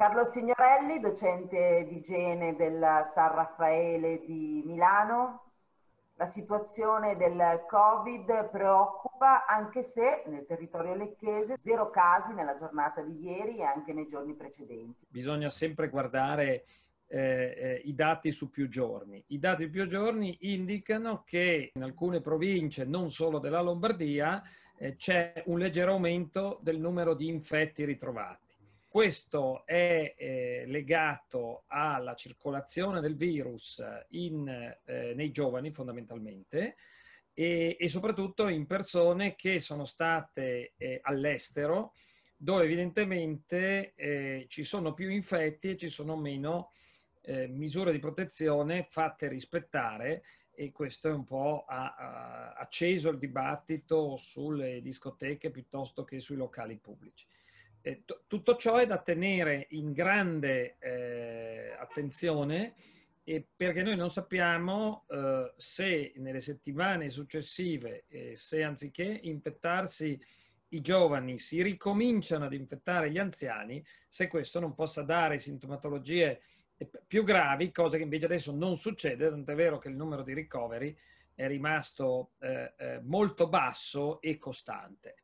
Carlo Signorelli, docente di igiene del San Raffaele di Milano. La situazione del Covid preoccupa anche se nel territorio lecchese zero casi nella giornata di ieri e anche nei giorni precedenti. Bisogna sempre guardare eh, eh i dati su più giorni. I dati su più giorni indicano che in alcune province, non solo della Lombardia, eh, c'è un leggero aumento del numero di infetti ritrovati questo è eh, legato alla circolazione del virus in, eh, nei giovani fondamentalmente e, e, soprattutto in persone che sono state eh, all'estero dove evidentemente eh, ci sono più infetti e ci sono meno eh, misure di protezione fatte rispettare e questo è un po' ha, ha acceso il dibattito sulle discoteche piuttosto che sui locali pubblici. Eh, tutto ciò è da tenere in grande eh, attenzione perché noi non sappiamo eh, se nelle settimane successive, se anziché infettarsi i giovani si ricominciano ad infettare gli anziani, se questo non possa dare sintomatologie eh, più gravi, cosa che invece adesso non succede, tant'è vero che il numero di ricoveri è rimasto eh, eh, molto basso e costante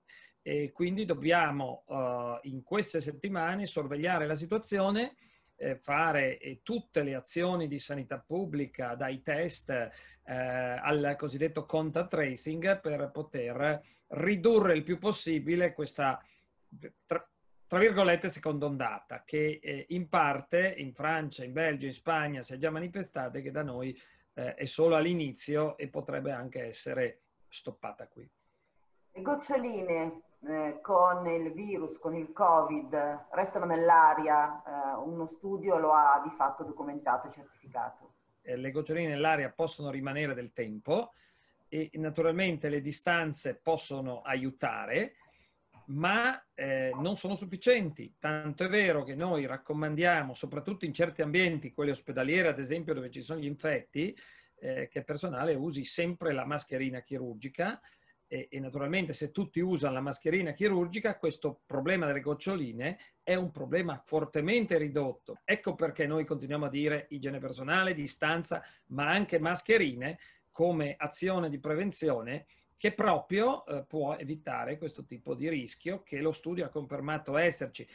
e quindi dobbiamo uh, in queste settimane sorvegliare la situazione eh, fare eh, tutte le azioni di sanità pubblica, dai test eh, al cosiddetto contact tracing, per poter ridurre il più possibile questa, tra, tra virgolette, seconda ondata, che eh, in parte in Francia, in Belgio, in Spagna si è già manifestata e che da noi eh, è solo all'inizio e potrebbe anche essere stoppata qui goccioline eh, con il virus, con il Covid, restano nell'aria, eh, uno studio lo ha di fatto documentato e certificato. Eh, le goccioline nell'aria possono rimanere del tempo e naturalmente le distanze possono aiutare, ma eh, non sono sufficienti. Tanto è vero che noi raccomandiamo, soprattutto in certi ambienti, quelli ospedalieri ad esempio dove ci sono gli infetti, eh, che il personale usi sempre la mascherina chirurgica e, e, naturalmente se tutti usano la mascherina chirurgica, questo problema delle goccioline è un problema fortemente ridotto. Ecco perché noi continuiamo a dire igiene personale, distanza, ma anche mascherine come azione di prevenzione che proprio eh, può evitare questo tipo di rischio che lo studio ha confermato esserci.